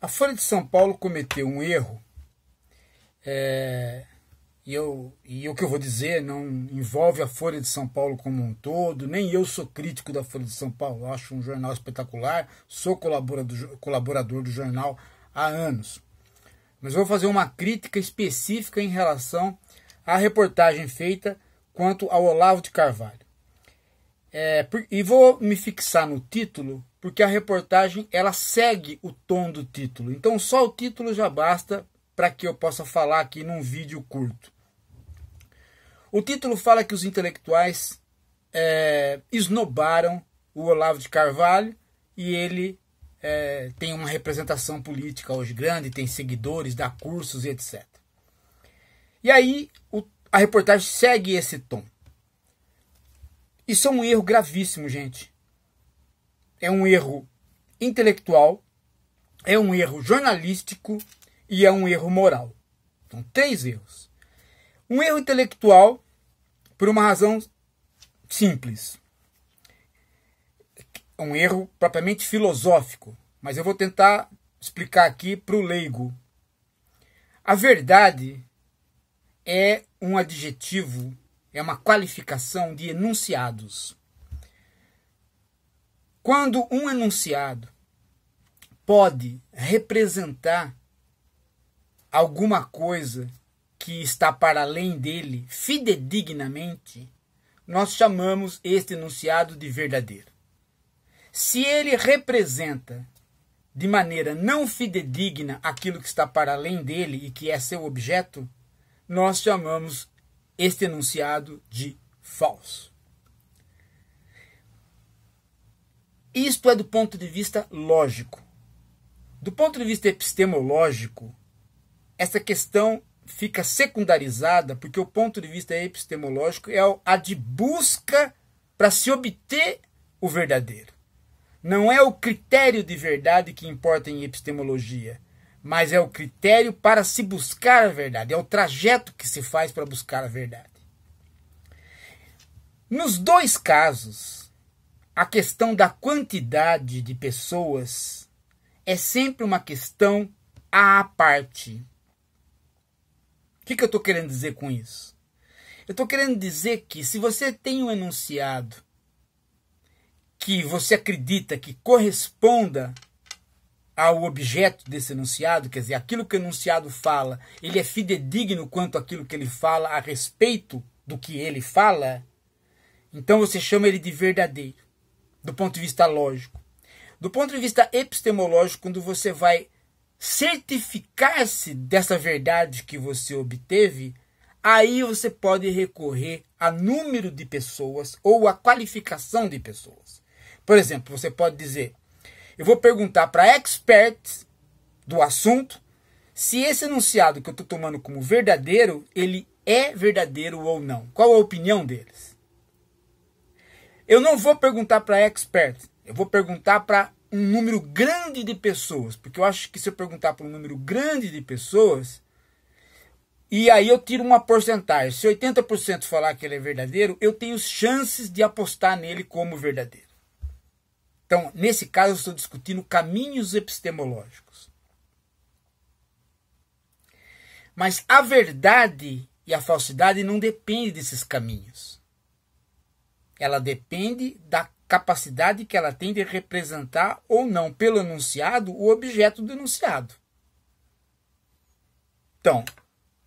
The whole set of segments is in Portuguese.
A Folha de São Paulo cometeu um erro, é, e, eu, e o que eu vou dizer não envolve a Folha de São Paulo como um todo, nem eu sou crítico da Folha de São Paulo, eu acho um jornal espetacular, sou colaborador, colaborador do jornal há anos. Mas vou fazer uma crítica específica em relação à reportagem feita quanto ao Olavo de Carvalho. É, e vou me fixar no título porque a reportagem ela segue o tom do título. Então só o título já basta para que eu possa falar aqui num vídeo curto. O título fala que os intelectuais é, esnobaram o Olavo de Carvalho e ele é, tem uma representação política hoje grande, tem seguidores, dá cursos e etc. E aí o, a reportagem segue esse tom. Isso é um erro gravíssimo, gente é um erro intelectual, é um erro jornalístico e é um erro moral. São então, três erros. Um erro intelectual por uma razão simples. É um erro propriamente filosófico, mas eu vou tentar explicar aqui para o leigo. A verdade é um adjetivo, é uma qualificação de enunciados. Quando um enunciado pode representar alguma coisa que está para além dele fidedignamente, nós chamamos este enunciado de verdadeiro. Se ele representa de maneira não fidedigna aquilo que está para além dele e que é seu objeto, nós chamamos este enunciado de falso. Isto é do ponto de vista lógico. Do ponto de vista epistemológico, essa questão fica secundarizada porque o ponto de vista epistemológico é a de busca para se obter o verdadeiro. Não é o critério de verdade que importa em epistemologia, mas é o critério para se buscar a verdade, é o trajeto que se faz para buscar a verdade. Nos dois casos, a questão da quantidade de pessoas é sempre uma questão à parte. O que, que eu estou querendo dizer com isso? Eu estou querendo dizer que se você tem um enunciado que você acredita que corresponda ao objeto desse enunciado, quer dizer, aquilo que o enunciado fala, ele é fidedigno quanto aquilo que ele fala a respeito do que ele fala, então você chama ele de verdadeiro do ponto de vista lógico. Do ponto de vista epistemológico, quando você vai certificar-se dessa verdade que você obteve, aí você pode recorrer a número de pessoas ou a qualificação de pessoas. Por exemplo, você pode dizer: eu vou perguntar para experts do assunto se esse enunciado que eu estou tomando como verdadeiro, ele é verdadeiro ou não. Qual a opinião deles? Eu não vou perguntar para expert, eu vou perguntar para um número grande de pessoas, porque eu acho que se eu perguntar para um número grande de pessoas, e aí eu tiro uma porcentagem. Se 80% falar que ele é verdadeiro, eu tenho chances de apostar nele como verdadeiro. Então, nesse caso, eu estou discutindo caminhos epistemológicos. Mas a verdade e a falsidade não dependem desses caminhos. Ela depende da capacidade que ela tem de representar ou não pelo enunciado o objeto do enunciado. Então,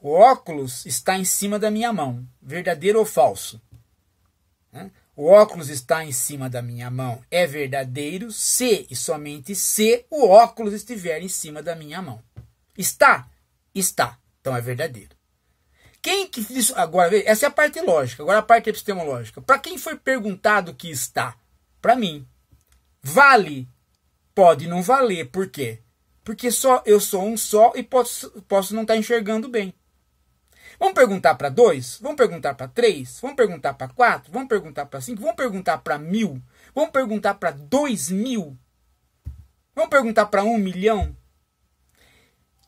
o óculos está em cima da minha mão, verdadeiro ou falso? Né? O óculos está em cima da minha mão, é verdadeiro se e somente se o óculos estiver em cima da minha mão. Está? Está. Então é verdadeiro. Quem que isso agora essa é a parte lógica, agora a parte epistemológica. Para quem foi perguntado que está? Para mim. Vale pode não valer, por quê? Porque só eu sou um só e posso, posso não estar tá enxergando bem. Vamos perguntar para dois? Vamos perguntar para três? Vamos perguntar para quatro? Vamos perguntar para cinco? Vamos perguntar para mil? Vamos perguntar para dois mil? Vamos perguntar para um milhão?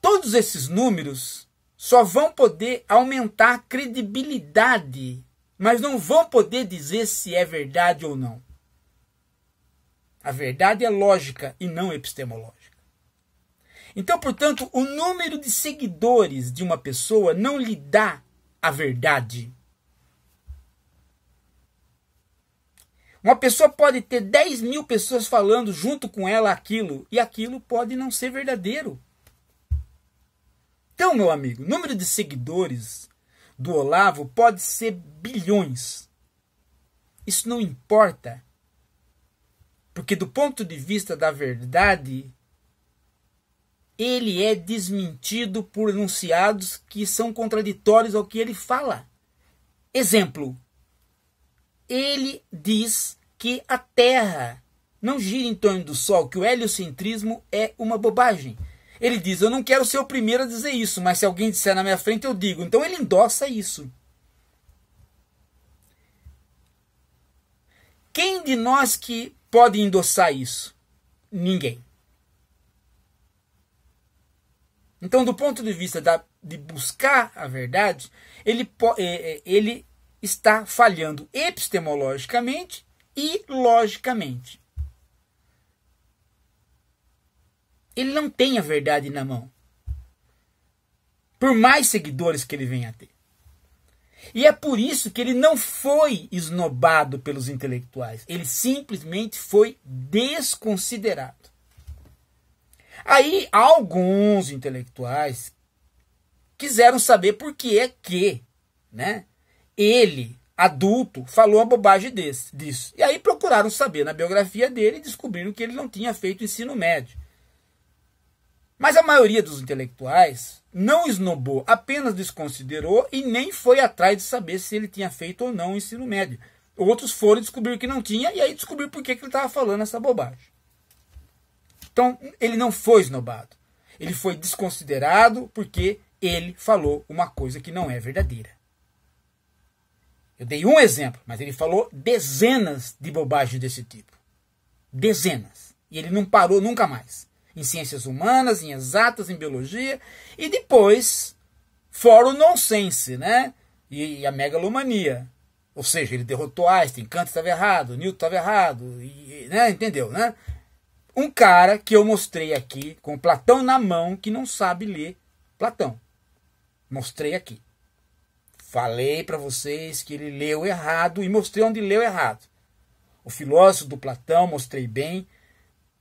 Todos esses números só vão poder aumentar a credibilidade, mas não vão poder dizer se é verdade ou não. A verdade é lógica e não epistemológica. Então, portanto, o número de seguidores de uma pessoa não lhe dá a verdade. Uma pessoa pode ter 10 mil pessoas falando junto com ela aquilo, e aquilo pode não ser verdadeiro. Então, meu amigo, o número de seguidores do Olavo pode ser bilhões. Isso não importa. Porque, do ponto de vista da verdade, ele é desmentido por enunciados que são contraditórios ao que ele fala. Exemplo: ele diz que a Terra não gira em torno do Sol, que o heliocentrismo é uma bobagem. Ele diz: Eu não quero ser o primeiro a dizer isso, mas se alguém disser na minha frente, eu digo. Então ele endossa isso. Quem de nós que pode endossar isso? Ninguém. Então, do ponto de vista da, de buscar a verdade, ele, é, é, ele está falhando epistemologicamente e logicamente. ele não tem a verdade na mão. Por mais seguidores que ele venha a ter. E é por isso que ele não foi esnobado pelos intelectuais. Ele simplesmente foi desconsiderado. Aí alguns intelectuais quiseram saber por que é que, né? Ele, adulto, falou uma bobagem desse, disso. E aí procuraram saber na biografia dele e descobriram que ele não tinha feito ensino médio. Mas a maioria dos intelectuais não esnobou, apenas desconsiderou e nem foi atrás de saber se ele tinha feito ou não o ensino médio. Outros foram descobrir que não tinha e aí descobriu por que, que ele estava falando essa bobagem. Então, ele não foi esnobado. Ele foi desconsiderado porque ele falou uma coisa que não é verdadeira. Eu dei um exemplo, mas ele falou dezenas de bobagens desse tipo. Dezenas. E ele não parou nunca mais em ciências humanas, em exatas, em biologia, e depois, fora o nonsense, né? E, e a megalomania. Ou seja, ele derrotou Einstein, Kant estava errado, Newton estava errado, e, né? entendeu, né? Um cara que eu mostrei aqui, com Platão na mão, que não sabe ler Platão. Mostrei aqui. Falei para vocês que ele leu errado e mostrei onde leu errado. O filósofo do Platão, mostrei bem,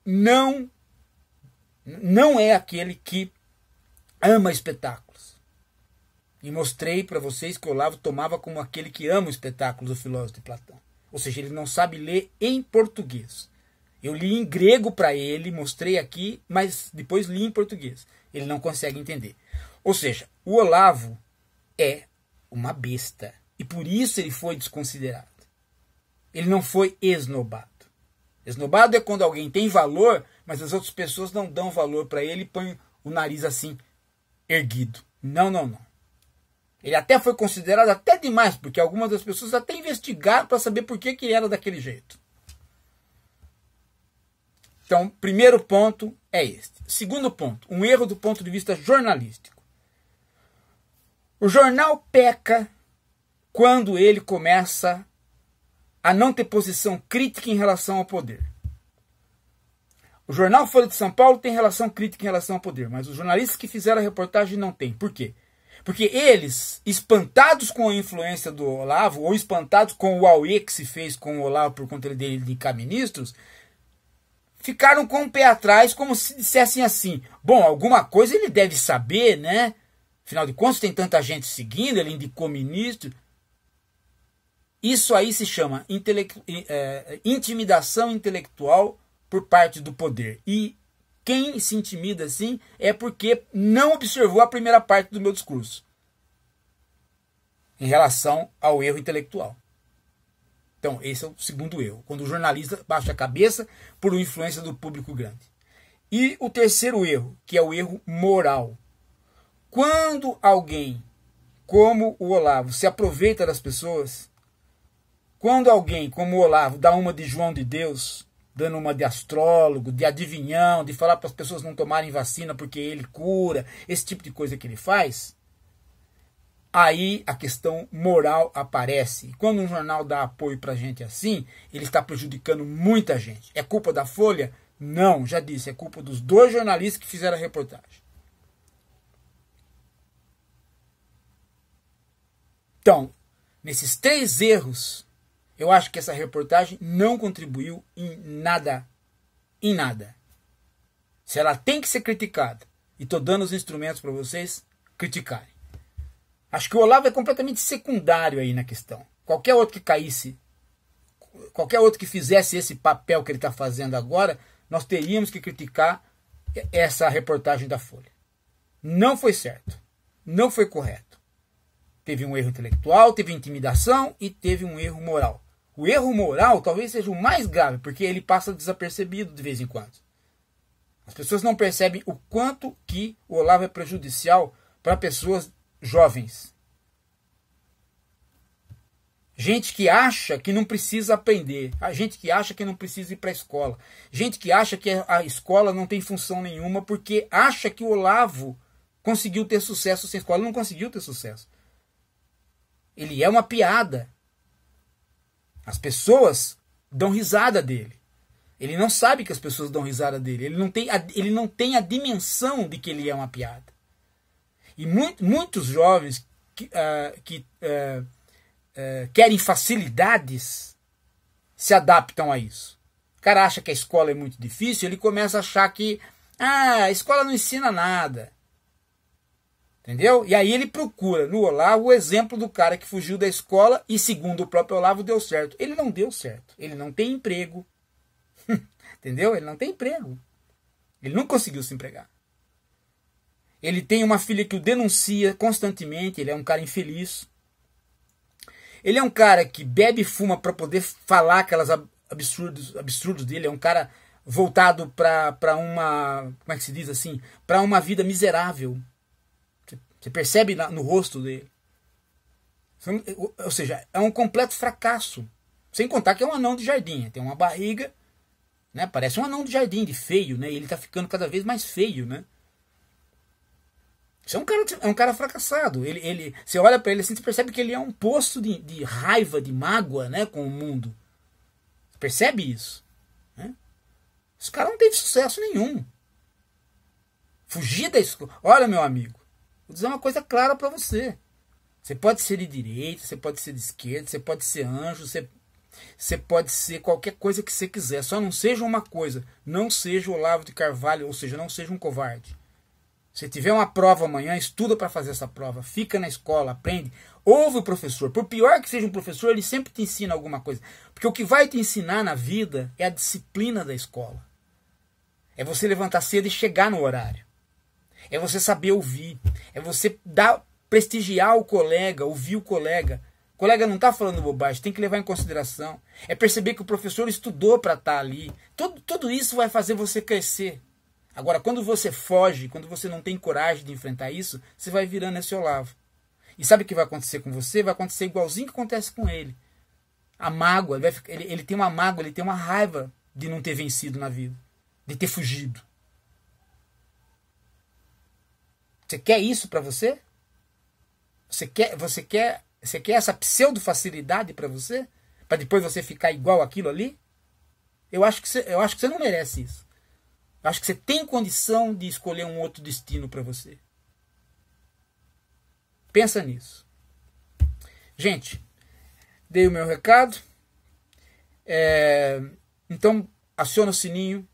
não não é aquele que ama espetáculos. E mostrei para vocês que Olavo tomava como aquele que ama o filósofo de Platão. Ou seja, ele não sabe ler em português. Eu li em grego para ele, mostrei aqui, mas depois li em português. Ele não consegue entender. Ou seja, o Olavo é uma besta. E por isso ele foi desconsiderado. Ele não foi esnobado. Esnobado é quando alguém tem valor, mas as outras pessoas não dão valor para ele e põem o nariz assim, erguido. Não, não, não. Ele até foi considerado até demais, porque algumas das pessoas até investigaram para saber por que, que ele era daquele jeito. Então, primeiro ponto é este. Segundo ponto, um erro do ponto de vista jornalístico. O jornal peca quando ele começa a não ter posição crítica em relação ao poder. O jornal Folha de São Paulo tem relação crítica em relação ao poder, mas os jornalistas que fizeram a reportagem não têm. Por quê? Porque eles, espantados com a influência do Olavo, ou espantados com o Aue que se fez com o Olavo por conta dele de indicar ministros, ficaram com o pé atrás, como se dissessem assim: bom, alguma coisa ele deve saber, né? Afinal de contas, tem tanta gente seguindo, ele indicou ministro. Isso aí se chama intele é, intimidação intelectual por parte do poder. E quem se intimida assim é porque não observou a primeira parte do meu discurso em relação ao erro intelectual. Então, esse é o segundo erro, quando o jornalista baixa a cabeça por influência do público grande. E o terceiro erro, que é o erro moral. Quando alguém, como o Olavo, se aproveita das pessoas, quando alguém como o Olavo dá uma de João de Deus, dando uma de astrólogo, de adivinhão, de falar para as pessoas não tomarem vacina porque ele cura, esse tipo de coisa que ele faz, aí a questão moral aparece. Quando um jornal dá apoio para gente assim, ele está prejudicando muita gente. É culpa da Folha? Não, já disse, é culpa dos dois jornalistas que fizeram a reportagem. Então, nesses três erros eu acho que essa reportagem não contribuiu em nada. Em nada. Se ela tem que ser criticada, e estou dando os instrumentos para vocês criticarem. Acho que o Olavo é completamente secundário aí na questão. Qualquer outro que caísse, qualquer outro que fizesse esse papel que ele está fazendo agora, nós teríamos que criticar essa reportagem da Folha. Não foi certo. Não foi correto. Teve um erro intelectual, teve intimidação e teve um erro moral. O erro moral talvez seja o mais grave, porque ele passa desapercebido de vez em quando. As pessoas não percebem o quanto que o Olavo é prejudicial para pessoas jovens. Gente que acha que não precisa aprender, a gente que acha que não precisa ir para a escola, gente que acha que a escola não tem função nenhuma porque acha que o Olavo conseguiu ter sucesso sem escola, ele não conseguiu ter sucesso. Ele é uma piada. As pessoas dão risada dele. Ele não sabe que as pessoas dão risada dele. Ele não tem a, ele não tem a dimensão de que ele é uma piada. E muito, muitos jovens que, uh, que uh, uh, querem facilidades se adaptam a isso. O cara acha que a escola é muito difícil, ele começa a achar que ah, a escola não ensina nada. Entendeu? E aí ele procura no Olavo o exemplo do cara que fugiu da escola e, segundo o próprio Olavo, deu certo. Ele não deu certo. Ele não tem emprego. Entendeu? Ele não tem emprego. Ele não conseguiu se empregar. Ele tem uma filha que o denuncia constantemente. Ele é um cara infeliz. Ele é um cara que bebe e fuma para poder falar aquelas absurdos, absurdos dele. É um cara voltado para uma. Como é que se diz assim? Para uma vida miserável. Você percebe no rosto dele. Ou seja, é um completo fracasso. Sem contar que é um anão de jardim. Né? Tem uma barriga, né? Parece um anão de jardim, de feio, né? E ele está ficando cada vez mais feio, né? Isso é um cara, é um cara fracassado. Ele, ele, você olha para ele assim, você percebe que ele é um poço de, de raiva, de mágoa, né? Com o mundo. Você percebe isso? Né? Esse cara não teve sucesso nenhum. Fugir da escola. Olha, meu amigo. Vou dizer uma coisa clara para você. Você pode ser de direita, você pode ser de esquerda, você pode ser anjo, você, você pode ser qualquer coisa que você quiser. Só não seja uma coisa. Não seja o Olavo de Carvalho, ou seja, não seja um covarde. Se tiver uma prova amanhã, estuda para fazer essa prova. Fica na escola, aprende. Ouve o professor. Por pior que seja um professor, ele sempre te ensina alguma coisa. Porque o que vai te ensinar na vida é a disciplina da escola. É você levantar cedo e chegar no horário é você saber ouvir, é você dar prestigiar o colega, ouvir o colega. O colega não está falando bobagem, tem que levar em consideração. É perceber que o professor estudou para estar tá ali. Tudo, tudo isso vai fazer você crescer. Agora, quando você foge, quando você não tem coragem de enfrentar isso, você vai virando esse Olavo. E sabe o que vai acontecer com você? Vai acontecer igualzinho que acontece com ele. A mágoa, ele, vai, ele, ele tem uma mágoa, ele tem uma raiva de não ter vencido na vida, de ter fugido. Você quer isso para você? Você quer, você quer, você quer essa pseudo facilidade para você? Para depois você ficar igual aquilo ali? Eu acho que você, eu acho que você não merece isso. Eu acho que você tem condição de escolher um outro destino para você. Pensa nisso. Gente, dei o meu recado. É, então aciona o sininho.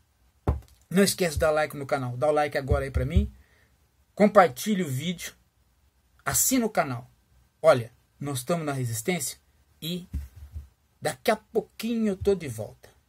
Não esquece de dar like no canal. Dá o like agora aí para mim compartilhe o vídeo, assina o canal. Olha, nós estamos na resistência e daqui a pouquinho eu tô de volta.